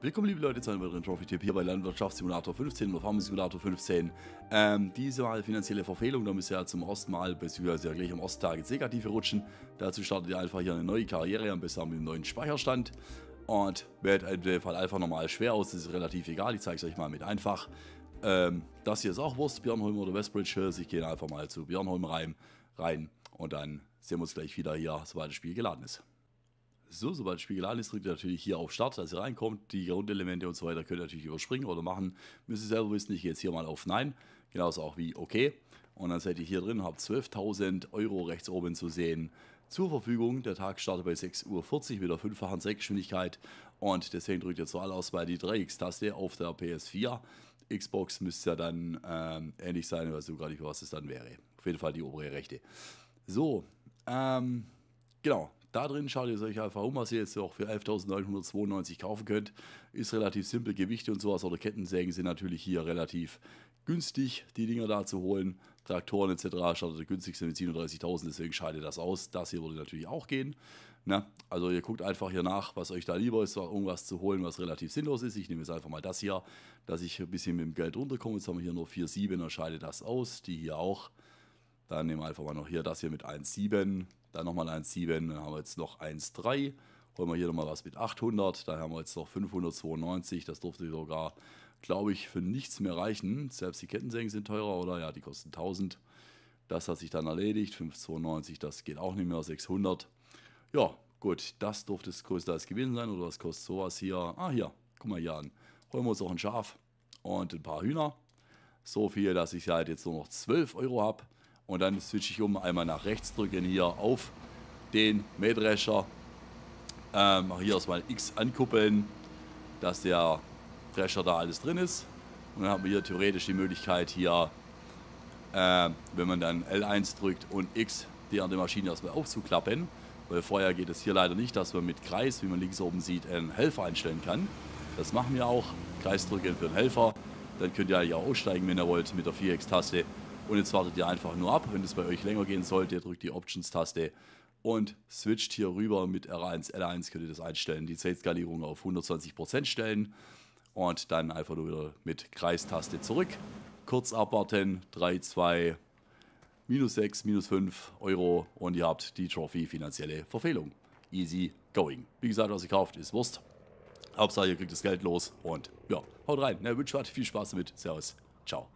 Willkommen liebe Leute zu einem weiteren Trophy Tipp hier bei Landwirtschaftssimulator 15 oder Farming Simulator 15. Ähm, diese Mal finanzielle Verfehlung, da müsst ihr ja zum Mal, beziehungsweise Ja gleich am Tag ins Negative rutschen. Dazu startet ihr einfach hier eine neue Karriere, am besten mit einem neuen Speicherstand. Und wählt in dem Fall einfach nochmal schwer aus, das ist relativ egal, ich zeige es euch mal mit einfach. Ähm, das hier ist auch Wurst, Björnholm oder Westbridge Hills, ich gehe einfach mal zu Björnholm rein, rein und dann sehen wir uns gleich wieder hier, sobald das Spiel geladen ist. So, sobald Spiegel an ist, drückt ihr natürlich hier auf Start, dass ihr reinkommt. Die Grundelemente und so weiter könnt ihr natürlich überspringen oder machen. Müsst ihr selber wissen. Ich gehe jetzt hier mal auf Nein. Genauso auch wie OK. Und dann seid ihr hier drin, habt 12.000 Euro rechts oben zu sehen zur Verfügung. Der Tag startet bei 6.40 Uhr mit der fünffachen fachen Und deswegen drückt ihr zur Auswahl die 3X-Taste auf der PS4. Xbox müsste ja dann ähm, ähnlich sein, ich weiß gar nicht, was es dann wäre. Auf jeden Fall die obere rechte. So, ähm, genau. Da drin schaut ihr euch einfach um, was ihr jetzt auch für 11.992 kaufen könnt. Ist relativ simpel, Gewichte und sowas oder Kettensägen sind natürlich hier relativ günstig, die Dinger da zu holen. Traktoren etc. startet der günstigste mit 37.000, deswegen schaltet das aus. Das hier würde natürlich auch gehen. Na, ne? also ihr guckt einfach hier nach, was euch da lieber ist, irgendwas zu holen, was relativ sinnlos ist. Ich nehme jetzt einfach mal das hier, dass ich ein bisschen mit dem Geld runterkomme. Jetzt haben wir hier nur 4,7, dann schaltet das aus. Die hier auch. Dann nehmen wir einfach mal noch hier das hier mit 1,7. Dann nochmal 1,7. Dann haben wir jetzt noch 1,3. Holen wir hier nochmal was mit 800. Dann haben wir jetzt noch 592. Das durfte sogar, glaube ich, für nichts mehr reichen. Selbst die Kettensägen sind teurer, oder? Ja, die kosten 1000. Das hat sich dann erledigt. 592, das geht auch nicht mehr. 600. Ja, gut. Das durfte es größtenteils gewesen sein. Oder was kostet sowas hier? Ah, hier. Guck mal hier an. Holen wir uns noch ein Schaf und ein paar Hühner. So viel, dass ich halt jetzt nur noch 12 Euro habe. Und dann switche ich um, einmal nach rechts drücken hier auf den Mähdrescher. Ähm, hier erstmal X ankuppeln, dass der Drescher da alles drin ist. Und dann haben wir hier theoretisch die Möglichkeit hier, äh, wenn man dann L1 drückt und X, die an der Maschine erstmal aufzuklappen. Weil vorher geht es hier leider nicht, dass man mit Kreis, wie man links oben sieht, einen Helfer einstellen kann. Das machen wir auch. Kreis drücken für einen Helfer. Dann könnt ihr ja auch aussteigen, wenn ihr wollt, mit der 4 x taste und jetzt wartet ihr einfach nur ab. Wenn es bei euch länger gehen sollte, drückt die Options-Taste und switcht hier rüber mit R1, L1 könnt ihr das einstellen, die Zeitskalierung auf 120% stellen und dann einfach nur wieder mit Kreistaste zurück. Kurz abwarten, 3, 2, minus 6, minus 5 Euro und ihr habt die Trophy finanzielle Verfehlung. Easy going. Wie gesagt, was ihr kauft, ist Wurst. Hauptsache, ihr kriegt das Geld los und ja, haut rein. Na, wünsche euch viel Spaß damit. Servus. Ciao.